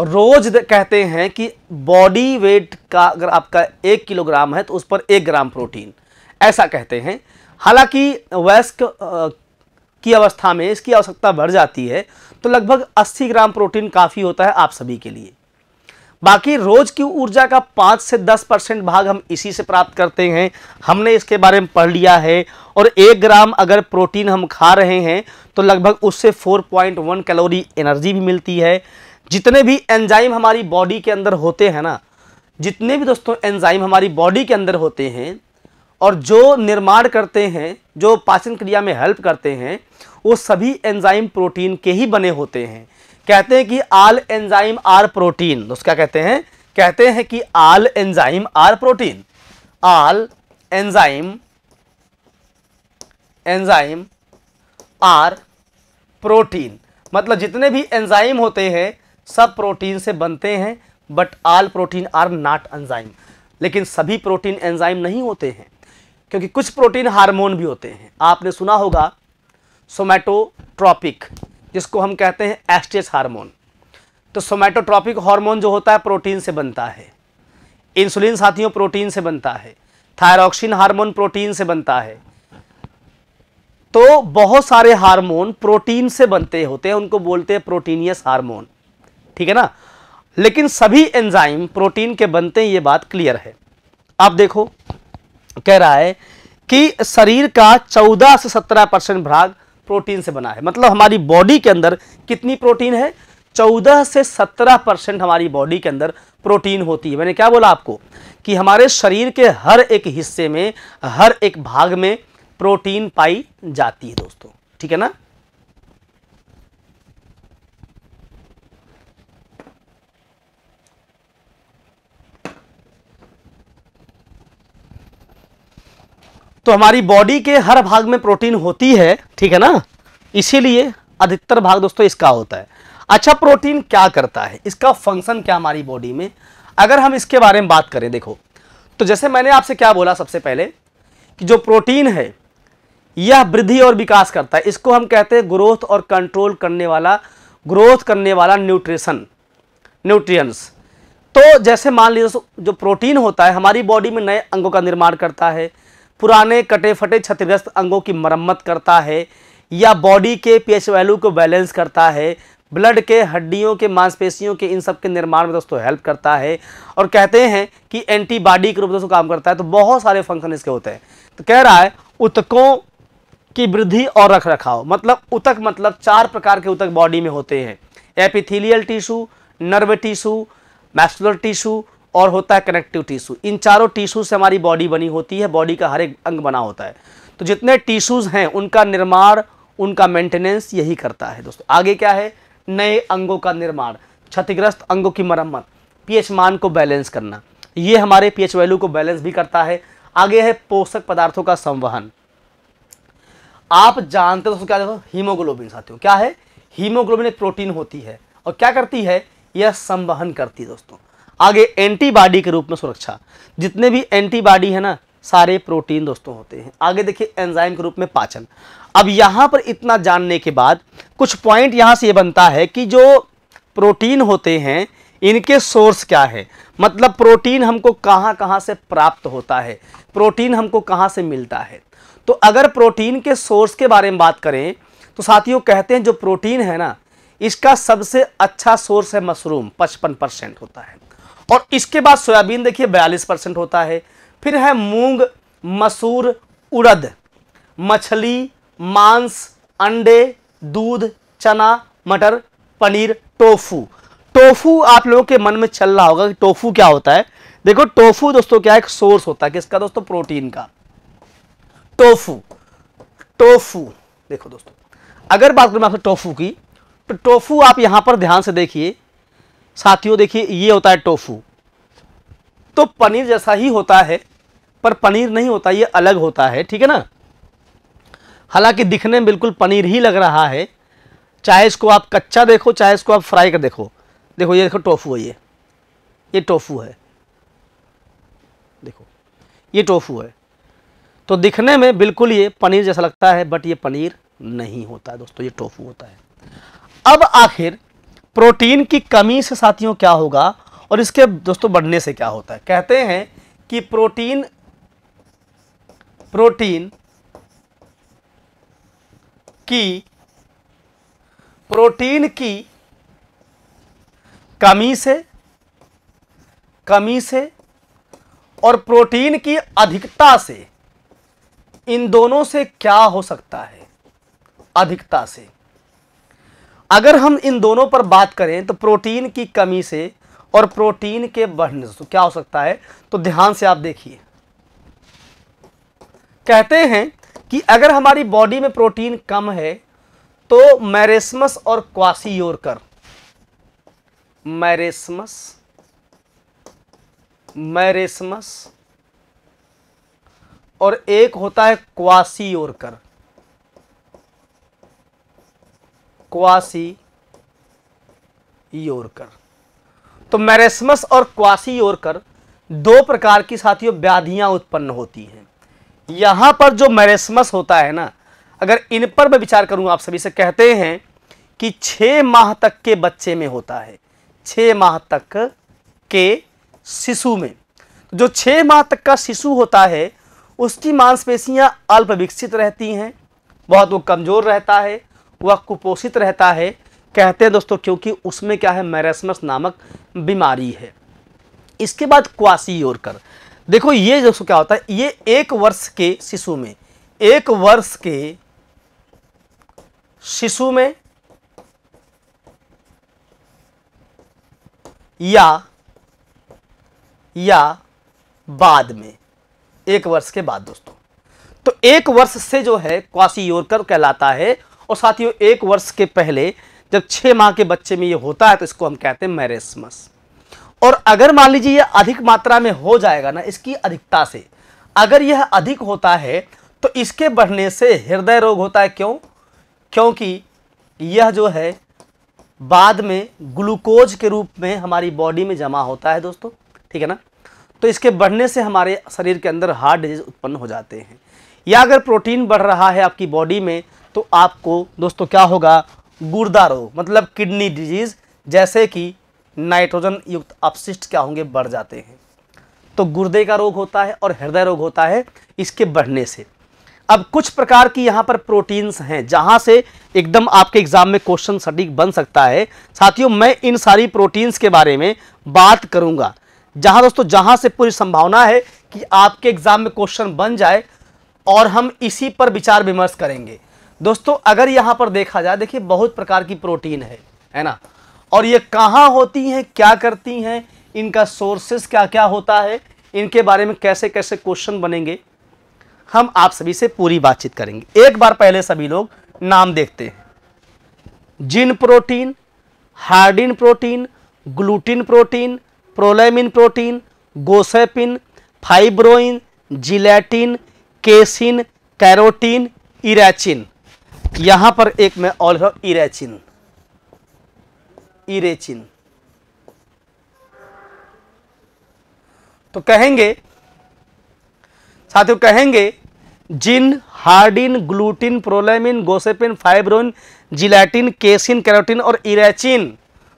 रोज कहते हैं कि बॉडी वेट का अगर आपका एक किलोग्राम है तो उस पर एक ग्राम प्रोटीन ऐसा कहते हैं हालांकि वयस्क की अवस्था में इसकी आवश्यकता बढ़ जाती है तो लगभग 80 ग्राम प्रोटीन काफ़ी होता है आप सभी के लिए बाकी रोज की ऊर्जा का पाँच से दस परसेंट भाग हम इसी से प्राप्त करते हैं हमने इसके बारे में पढ़ लिया है और एक ग्राम अगर प्रोटीन हम खा रहे हैं तो लगभग उससे 4.1 कैलोरी एनर्जी भी मिलती है जितने भी एंजाइम हमारी बॉडी के अंदर होते हैं ना जितने भी दोस्तों एंजाइम हमारी बॉडी के अंदर होते हैं और जो निर्माण करते हैं जो पाचन क्रिया में हेल्प करते हैं वो सभी एंजाइम प्रोटीन के ही बने होते हैं कहते हैं कि आल एंजाइम आर प्रोटीन दोस्त क्या कहते हैं कहते हैं कि all enzyme are protein all enzyme enzyme are protein मतलब जितने भी एंजाइम होते हैं सब प्रोटीन से बनते हैं but all protein are not enzyme लेकिन सभी प्रोटीन एंजाइम नहीं होते हैं क्योंकि कुछ प्रोटीन हार्मोन भी होते हैं आपने सुना होगा सोमैटोट्रॉपिक जिसको हम कहते हैं एस्टेस हार्मोन तो सोमैटोट्रॉपिक हार्मोन जो होता है प्रोटीन से बनता है इंसुलिन साथियों प्रोटीन से बनता है थायरॉक्सिन हार्मोन प्रोटीन से बनता है तो बहुत सारे हार्मोन प्रोटीन से बनते होते हैं उनको बोलते हैं प्रोटीनियस हार्मोन ठीक है ना लेकिन सभी एंजाइम प्रोटीन के बनते हैं ये बात क्लियर है आप देखो कह रहा है कि शरीर का 14 से 17 परसेंट भाग प्रोटीन से बना है मतलब हमारी बॉडी के अंदर कितनी प्रोटीन है 14 से 17 परसेंट हमारी बॉडी के अंदर प्रोटीन होती है मैंने क्या बोला आपको कि हमारे शरीर के हर एक हिस्से में हर एक भाग में प्रोटीन पाई जाती है दोस्तों ठीक है ना तो हमारी बॉडी के हर भाग में प्रोटीन होती है ठीक है ना इसीलिए अधिकतर भाग दोस्तों इसका होता है अच्छा प्रोटीन क्या करता है इसका फंक्शन क्या हमारी बॉडी में अगर हम इसके बारे में बात करें देखो तो जैसे मैंने आपसे क्या बोला सबसे पहले कि जो प्रोटीन है यह वृद्धि और विकास करता है इसको हम कहते हैं ग्रोथ और कंट्रोल करने वाला ग्रोथ करने वाला न्यूट्रिशन न्यूट्रिएंट्स तो जैसे मान लीजिए जो प्रोटीन होता है हमारी बॉडी में नए अंगों का निर्माण करता है पुराने कटे फटे क्षतिग्रस्त अंगों की मरम्मत करता है या बॉडी के पीएच वैल्यू को बैलेंस करता है ब्लड के हड्डियों के मांसपेशियों के इन सब के निर्माण में दोस्तों हेल्प करता है और कहते हैं कि एंटीबॉडी के रूप में दोस्तों काम करता है तो बहुत सारे फंक्शन इसके होते हैं तो कह रहा है उतकों की वृद्धि और रख रखाव मतलब उतक मतलब चार प्रकार के उतक बॉडी में होते हैं epithelial tissue nerve tissue muscular tissue और होता है कनेक्टिव टिश्यू इन चारों टिश्यू से हमारी बॉडी बनी होती है बॉडी का हर एक अंग बना होता है तो जितने टिश्यूज़ हैं उनका निर्माण उनका मेंटेनेंस यही करता है दोस्तों आगे क्या है नए अंगों का निर्माण क्षतिग्रस्त अंगों की मरम्मत पीएच मान को बैलेंस करना ये हमारे पीएच वैल्यू को बैलेंस भी करता है आगे है पोषक पदार्थों का संवहन आप जानते हो क्या देखो हीमोग्लोबिन साथियों क्या है हीमोग्लोबिन एक प्रोटीन होती है और क्या करती है यह संवहन करती है दोस्तों आगे एंटीबॉडी के रूप में सुरक्षा जितने भी एंटीबॉडी है ना सारे प्रोटीन दोस्तों होते हैं आगे देखिए एंजाइम के रूप में पाचन अब यहाँ पर इतना जानने के बाद कुछ पॉइंट यहाँ से ये यह बनता है कि जो प्रोटीन होते हैं इनके सोर्स क्या है मतलब प्रोटीन हमको कहाँ कहाँ से प्राप्त होता है प्रोटीन हमको कहाँ से मिलता है तो अगर प्रोटीन के सोर्स के बारे में बात करें तो साथियों कहते हैं जो प्रोटीन है ना इसका सबसे अच्छा सोर्स है मशरूम पचपन परसेंट होता है और इसके बाद सोयाबीन देखिए बयालीस परसेंट होता है फिर है मूंग मसूर उड़द मछली मांस अंडे दूध चना मटर पनीर टोफू टोफू आप लोगों के मन में चल रहा होगा कि टोफू क्या होता है देखो टोफू दोस्तों क्या एक सोर्स होता है किसका दोस्तों प्रोटीन का टोफू टोफू देखो दोस्तों अगर बात करें आपसे टोफू की तो टोफू आप यहां पर ध्यान से देखिए साथियों देखिए ये होता है टोफू तो पनीर जैसा ही होता है पर पनीर नहीं होता ये अलग होता है ठीक है ना हालांकि दिखने में बिल्कुल पनीर ही लग रहा है चाहे इसको आप कच्चा देखो चाहे इसको आप फ्राई कर देखो देखो ये देखो टोफू है ये ये टोफू है देखो ये टोफू है तो दिखने में बिल्कुल ये पनीर जैसा लगता है बट ये पनीर नहीं होता है दोस्तों ये टोफू होता है अब आखिर प्रोटीन की कमी से साथियों क्या होगा और इसके दोस्तों बढ़ने से क्या होता है कहते हैं कि प्रोटीन प्रोटीन की प्रोटीन की कमी से कमी से और प्रोटीन की अधिकता से इन दोनों से क्या हो सकता है अधिकता से अगर हम इन दोनों पर बात करें तो प्रोटीन की कमी से और प्रोटीन के बढ़ने से तो क्या हो सकता है तो ध्यान से आप देखिए कहते हैं कि अगर हमारी बॉडी में प्रोटीन कम है तो मैरेस्मस और क्वासीयोरकर मैरेस्मस मैरेस्मस और एक होता है क्वासीयोरकर क्वासी योरकर तो मैरेस्मस और क्वासी योरकर दो प्रकार की साथियों व्याधियां उत्पन्न होती हैं यहाँ पर जो मैरेस्मस होता है ना अगर इन पर मैं विचार करूँ आप सभी से कहते हैं कि छः माह तक के बच्चे में होता है छह माह तक के शिशु में जो छः माह तक का शिशु होता है उसकी मांसपेशियाँ अल्प विकसित रहती हैं बहुत वो कमज़ोर रहता है वह कुपोषित रहता है कहते हैं दोस्तों क्योंकि उसमें क्या है मैरेसमस नामक बीमारी है इसके बाद क्वासी ओरकर देखो ये दोस्तों क्या होता है ये एक वर्ष के शिशु में एक वर्ष के शिशु में या या बाद में एक वर्ष के बाद दोस्तों तो एक वर्ष से जो है क्वासी योरकर कहलाता है और साथियों एक वर्ष के पहले जब छः माह के बच्चे में ये होता है तो इसको हम कहते हैं मैरेसमस और अगर मान लीजिए यह अधिक मात्रा में हो जाएगा ना इसकी अधिकता से अगर यह अधिक होता है तो इसके बढ़ने से हृदय रोग होता है क्यों क्योंकि यह जो है बाद में ग्लूकोज के रूप में हमारी बॉडी में जमा होता है दोस्तों ठीक है ना तो इसके बढ़ने से हमारे शरीर के अंदर हार्ट डिजीज उत्पन्न हो जाते हैं या अगर प्रोटीन बढ़ रहा है आपकी बॉडी में तो आपको दोस्तों क्या होगा गुर्दा रोग मतलब किडनी डिजीज़ जैसे कि नाइट्रोजन युक्त अपशिष्ट क्या होंगे बढ़ जाते हैं तो गुर्दे का रोग होता है और हृदय रोग होता है इसके बढ़ने से अब कुछ प्रकार की यहाँ पर प्रोटीन्स हैं जहाँ से एकदम आपके एग्ज़ाम में क्वेश्चन सटीक बन सकता है साथियों मैं इन सारी प्रोटीन्स के बारे में बात करूँगा जहाँ दोस्तों जहाँ से पूरी संभावना है कि आपके एग्ज़ाम में क्वेश्चन बन जाए और हम इसी पर विचार विमर्श करेंगे दोस्तों अगर यहाँ पर देखा जाए देखिए बहुत प्रकार की प्रोटीन है है ना और ये कहाँ होती हैं क्या करती हैं इनका सोर्सेस क्या क्या होता है इनके बारे में कैसे कैसे क्वेश्चन बनेंगे हम आप सभी से पूरी बातचीत करेंगे एक बार पहले सभी लोग नाम देखते हैं zein protein hordein protein glutelin protein prolamin protein gossypin fibroin gelatin casein carotene arachin यहां पर एक में ऑल इरेचिन इरेचिन तो कहेंगे साथियों कहेंगे zein hordein glutelin prolamin gossypin fibroin gelatin casein carotene और इरेचिन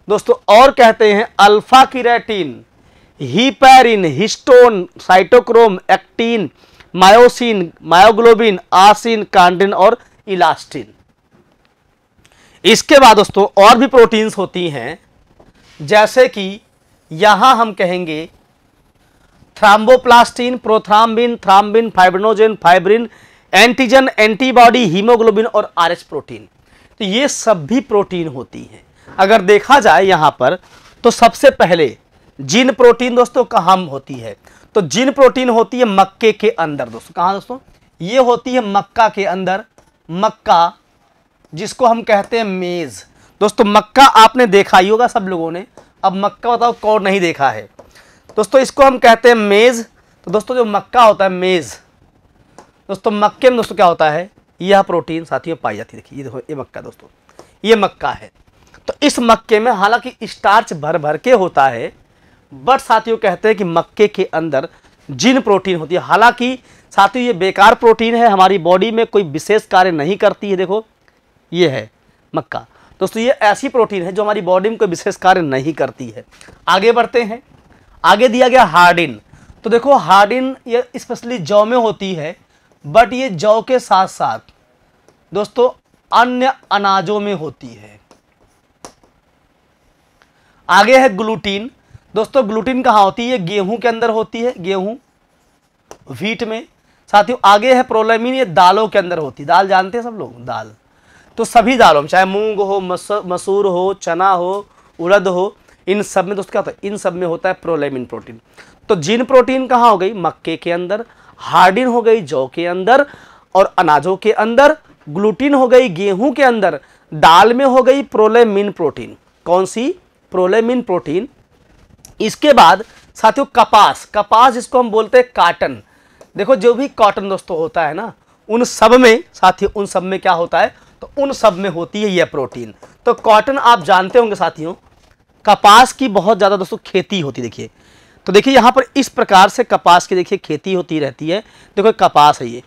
दोस्तों और कहते हैं alpha keratin heparin histone cytochrome actin myosin myoglobin ossein chondrin और इलास्टिन इसके बाद दोस्तों और भी प्रोटीन्स होती हैं जैसे कि यहां हम कहेंगे thromboplastin prothrombin thrombin fibrinogen fibrin antigen antibody haemoglobin और आरएच प्रोटीन तो ये सब भी प्रोटीन होती हैं अगर देखा जाए यहां पर तो सबसे पहले जीन प्रोटीन दोस्तों कहां होती है तो जीन प्रोटीन होती है मक्के के अंदर दोस्तों कहाँ दोस्तों ये होती है मक्का के अंदर मक्का जिसको हम कहते हैं मेज़ दोस्तों मक्का आपने देखा ही होगा सब लोगों ने अब मक्का बताओ कौन नहीं देखा है दोस्तों इसको हम कहते हैं मेज़ तो दोस्तों जो मक्का होता है मेज़ दोस्तों मक्के में दोस्तों क्या होता है यह प्रोटीन साथियों पाई जाती है देखिए ये देखो ये मक्का दोस्तों ये मक्का है तो इस मक्के में हालांकि स्टार्च भर भर के होता है बट साथियों कहते हैं कि मक्के के अंदर जिन प्रोटीन होती है हालांकि साथ ही ये बेकार प्रोटीन है हमारी बॉडी में कोई विशेष कार्य नहीं करती है देखो ये है मक्का दोस्तों ये ऐसी प्रोटीन है जो हमारी बॉडी में कोई विशेष कार्य नहीं करती है आगे बढ़ते हैं आगे दिया गया हार्डिन तो देखो हार्डिन ये स्पेशली जौ में होती है बट ये जौ के साथ साथ दोस्तों अन्य अनाजों में होती है आगे है ग्लूटीन दोस्तों ग्लूटीन कहाँ होती है गेहूं के अंदर होती है गेहूं व्हीट में साथियों आगे है प्रोलेमिन ये दालों के अंदर होती दाल जानते हैं सब लोग दाल तो सभी दालों में चाहे मूंग हो मसूर हो चना हो उड़द हो इन सब में दोस्तों क्या होता है इन सब में होता है प्रोलेमिन प्रोटीन तो जीन प्रोटीन कहाँ हो गई मक्के के अंदर हार्डिन हो गई जौ के अंदर और अनाजों के अंदर ग्लूटीन हो गई गेहूं के अंदर दाल में हो गई प्रोलेमिन प्रोटीन कौन सी प्रोलेमिन प्रोटीन इसके बाद साथियों कपास कपास जिसको हम बोलते हैं काटन देखो जो भी कॉटन दोस्तों होता है ना उन सब में साथियों उन सब में क्या होता है तो उन सब में होती है यह प्रोटीन तो कॉटन आप जानते होंगे साथियों कपास की बहुत ज़्यादा दोस्तों खेती होती देखिए तो देखिए यहाँ पर इस प्रकार से कपास की देखिए खेती होती रहती है देखो कपास है ये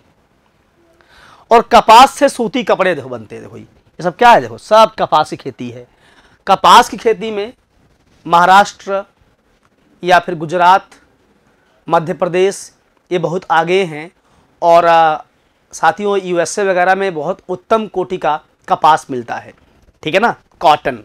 और कपास से सूती कपड़े देखो बनते हैं देखो ये सब क्या है देखो सब कपास की खेती है कपास की खेती में महाराष्ट्र या फिर गुजरात मध्य प्रदेश ये बहुत आगे हैं और साथियों यूएसए वगैरह में बहुत उत्तम कोटि का कपास मिलता है ठीक है ना कॉटन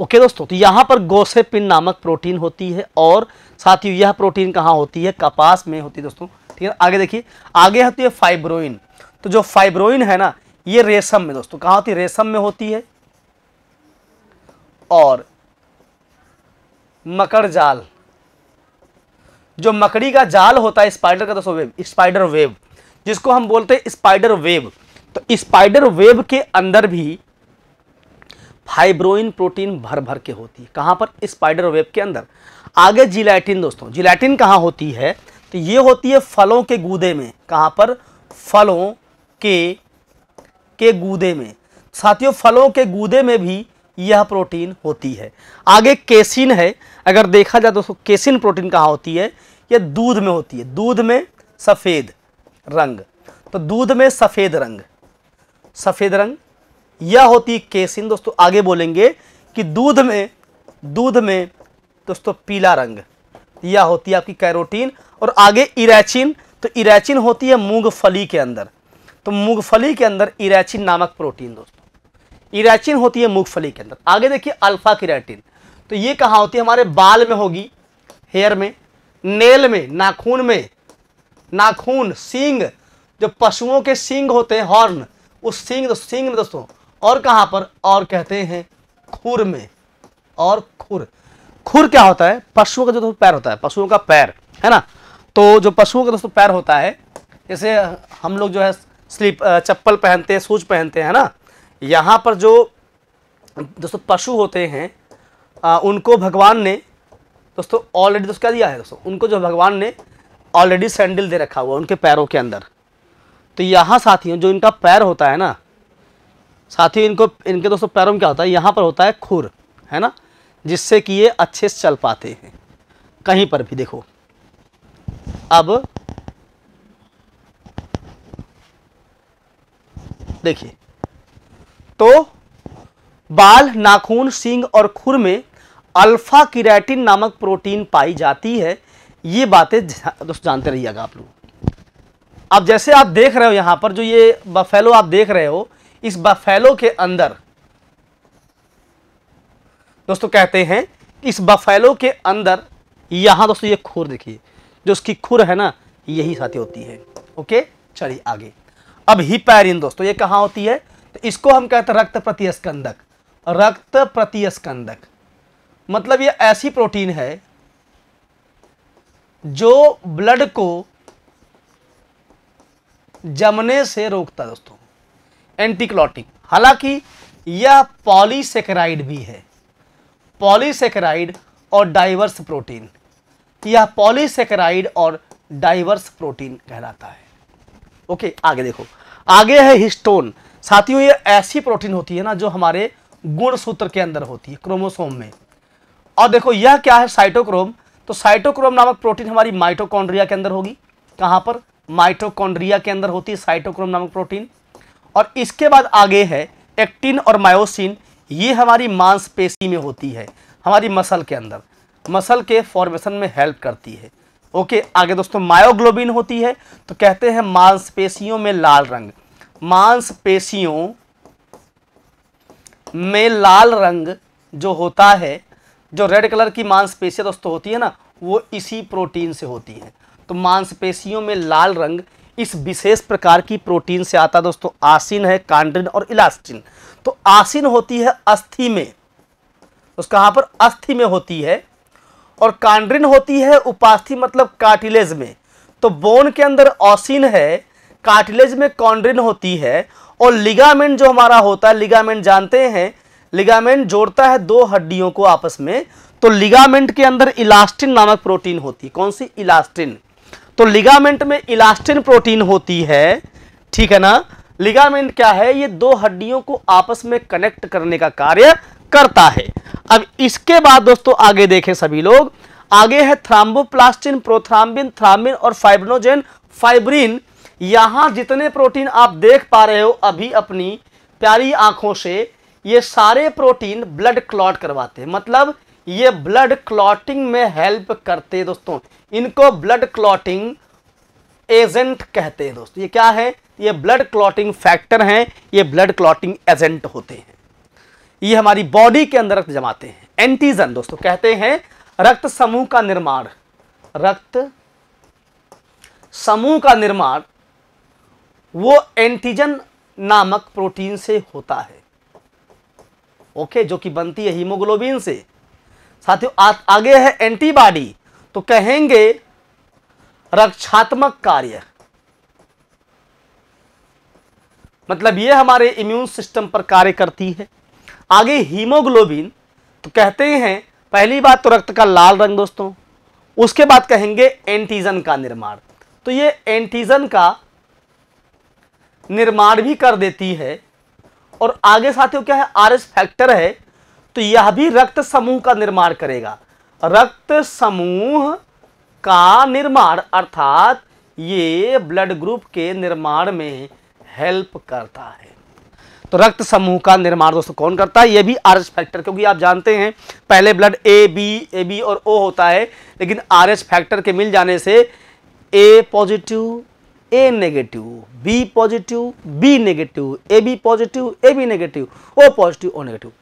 ओके दोस्तों तो यहाँ पर गोसेपिन नामक प्रोटीन होती है और साथ ही यह प्रोटीन कहाँ होती है कपास में होती है दोस्तों ठीक है आगे देखिए आगे होती है फाइब्रोइन तो जो फाइब्रोइन है ना ये रेशम में दोस्तों कहाँ होती है रेशम में होती है और मकर जाल जो मकड़ी का जाल होता है स्पाइडर का दोस्तों वेब स्पाइडर वेब जिसको हम बोलते हैं स्पाइडर वेब तो स्पाइडर वेब के अंदर भी फाइब्रोइन प्रोटीन भर भर के होती है कहाँ पर स्पाइडर वेब के अंदर आगे जिलेटिन दोस्तों जिलेटिन कहाँ होती है तो ये होती है फलों के गूदे में कहाँ पर फलों के के गूदे में साथियों फलों के गूदे में भी यह प्रोटीन होती है आगे केसिन है अगर देखा जाए दोस्तों केसिन प्रोटीन कहाँ होती है ये दूध में होती है दूध में सफ़ेद रंग तो दूध में सफ़ेद रंग सफ़ेद रंग यह होती है केसिन दोस्तों आगे बोलेंगे कि दूध में दूध में दोस्तों पीला रंग यह होती है आपकी कैरोटीन और आगे इरेचिन तो इरेचिन होती है मूंगफली के अंदर तो मूंगफली के अंदर इरेचिन नामक प्रोटीन दोस्तों इरेचिन होती है मूंगफली के अंदर आगे देखिए अल्फा किरेटिन तो ये कहाँ होती है हमारे बाल में होगी हेयर में नेल में नाखून में नाखून सींग जो पशुओं के सींग होते हैं हॉर्न उस सींग तो सींग में दोस्तों और कहाँ पर और कहते हैं खुर में और खुर खुर क्या होता है पशुओं का जो दोस्तों पैर होता है पशुओं का पैर है ना तो जो पशुओं का दोस्तों पैर होता है जैसे हम लोग जो है स्लीप चप्पल पहनते हैं सूज पहनते हैं ना यहाँ पर जो दोस्तों पशु होते हैं आ, उनको भगवान ने दोस्तों ऑलरेडी दोस्तों क्या दिया है दोस्तों उनको जो भगवान ने ऑलरेडी सैंडल दे रखा हुआ उनके पैरों के अंदर तो यहाँ साथियों जो इनका पैर होता है ना साथियों इनको इनके दोस्तों पैरों में क्या होता है यहाँ पर होता है खुर है ना जिससे कि ये अच्छे से चल पाते हैं कहीं पर भी देखो अब देखिए तो बाल नाखून सींग और खुर में अल्फा किराटिन नामक प्रोटीन पाई जाती है ये बातें दोस्तों जानते रहिएगा आप लोग अब जैसे आप देख रहे हो यहां पर जो ये बफेलो आप देख रहे हो इस बफेलो के अंदर दोस्तों कहते हैं इस बफेलो के अंदर यहां दोस्तों ये खुर देखिए जो उसकी खुर है ना यही साथी होती है ओके चलिए आगे अब हिपैरिन दोस्तों ये कहां होती है तो इसको हम कहते हैं रक्त प्रतिस्कंदक रक्त प्रतिस्कंदक मतलब ये ऐसी प्रोटीन है जो ब्लड को जमने से रोकता है दोस्तों एंटीक्लॉटिक हालांकि यह पॉलीसेकेराइड भी है पॉलीसेकेराइड और डाइवर्स प्रोटीन यह पॉलीसेकेराइड और डाइवर्स प्रोटीन कहलाता है ओके आगे देखो आगे है हिस्टोन साथियों ये ऐसी प्रोटीन होती है ना जो हमारे गुणसूत्र के अंदर होती है क्रोमोसोम में और देखो यह क्या है साइटोक्रोम तो साइटोक्रोम नामक प्रोटीन हमारी माइटोकॉन्ड्रिया के अंदर होगी कहाँ पर माइटोकॉन्ड्रिया के अंदर होती है साइटोक्रोम नामक प्रोटीन और इसके बाद आगे है एक्टिन और मायोसिन ये हमारी मांसपेशी में होती है हमारी मसल के अंदर मसल के फॉर्मेशन में हेल्प करती है ओके आगे दोस्तों मायोग्लोबिन होती है तो कहते हैं मांसपेशियों में लाल रंग मांसपेशियों में लाल रंग जो होता है जो रेड कलर की मांसपेशियाँ दोस्तों होती है ना वो इसी प्रोटीन से होती है तो मांसपेशियों में लाल रंग इस विशेष प्रकार की प्रोटीन से आता है दोस्तों आसिन है कांड्रिन और इलास्टिन तो आसिन होती है अस्थि में उसका यहाँ पर अस्थि में होती है और कांड्रिन होती है उपास्थि मतलब कार्टिलेज में तो बोन के अंदर ऑसिन है कार्टिलेज में कॉन्ड्रिन होती है और लिगामेंट जो हमारा होता है लिगामेंट जानते हैं लिगामेंट जोड़ता है दो हड्डियों को आपस में तो लिगामेंट के अंदर इलास्टिन नामक प्रोटीन होती है कौन सी इलास्टिन तो लिगामेंट में इलास्टिन प्रोटीन होती है ठीक है ना लिगामेंट क्या है ये दो हड्डियों को आपस में कनेक्ट करने का कार्य करता है अब इसके बाद दोस्तों आगे देखें सभी लोग आगे है थ्राम्बोप्लास्टिन प्रोथ्राम्बिन थ्रामिन और फाइब्रोजेन फाइब्रिन यहां जितने प्रोटीन आप देख पा रहे हो अभी अपनी प्यारी आंखों से ये सारे प्रोटीन ब्लड क्लॉट करवाते हैं मतलब ये ब्लड क्लॉटिंग में हेल्प करते हैं दोस्तों इनको ब्लड क्लॉटिंग एजेंट कहते हैं दोस्तों ये क्या है ये ब्लड क्लॉटिंग फैक्टर हैं ये ब्लड क्लॉटिंग एजेंट होते हैं ये हमारी बॉडी के अंदर रक्त जमाते हैं एंटीजन दोस्तों कहते हैं रक्त समूह का निर्माण रक्त समूह का निर्माण वो एंटीजन नामक प्रोटीन से होता है ओके जो कि बनती है हीमोग्लोबिन से साथियों आगे है एंटीबॉडी तो कहेंगे रक्षात्मक कार्य मतलब ये हमारे इम्यून सिस्टम पर कार्य करती है आगे हीमोग्लोबिन तो कहते हैं पहली बात तो रक्त का लाल रंग दोस्तों उसके बाद कहेंगे एंटीजन का निर्माण तो ये एंटीजन का निर्माण भी कर देती है और आगे साथियों क्या है आर एस फैक्टर है तो यह भी रक्त समूह का निर्माण करेगा रक्त समूह का निर्माण अर्थात ये ब्लड ग्रुप के निर्माण में हेल्प करता है तो रक्त समूह का निर्माण दोस्तों कौन करता है ये भी आर एस फैक्टर क्योंकि आप जानते हैं पहले blood A B A B और ओ होता है लेकिन आर एस फैक्टर के मिल जाने से A positive A negative B positive B negative A B positive A B negative O positive O negative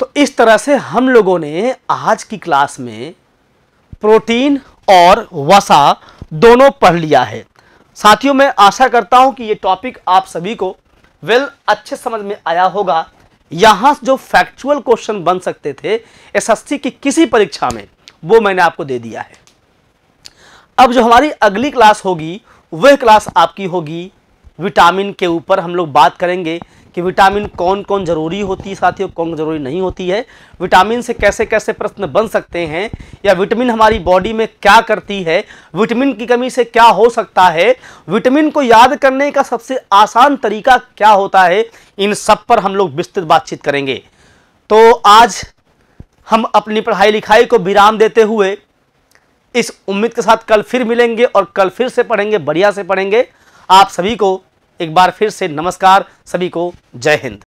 तो इस तरह से हम लोगों ने आज की क्लास में प्रोटीन और वसा दोनों पढ़ लिया है साथियों मैं आशा करता हूं कि ये टॉपिक आप सभी को वेल अच्छे समझ में आया होगा यहां जो फैक्चुअल क्वेश्चन बन सकते थे एसएससी की किसी परीक्षा में वो मैंने आपको दे दिया है अब जो हमारी अगली क्लास होगी वह क्लास आपकी होगी विटामिन के ऊपर हम लोग बात करेंगे कि विटामिन कौन कौन ज़रूरी होती है साथियों कौन ज़रूरी नहीं होती है विटामिन से कैसे कैसे प्रश्न बन सकते हैं या विटामिन हमारी बॉडी में क्या करती है विटामिन की कमी से क्या हो सकता है विटामिन को याद करने का सबसे आसान तरीका क्या होता है इन सब पर हम लोग विस्तृत बातचीत करेंगे तो आज हम अपनी पढ़ाई लिखाई को विराम देते हुए इस उम्मीद के साथ कल फिर मिलेंगे और कल फिर से पढ़ेंगे बढ़िया से पढ़ेंगे आप सभी को एक बार फिर से नमस्कार सभी को जय हिंद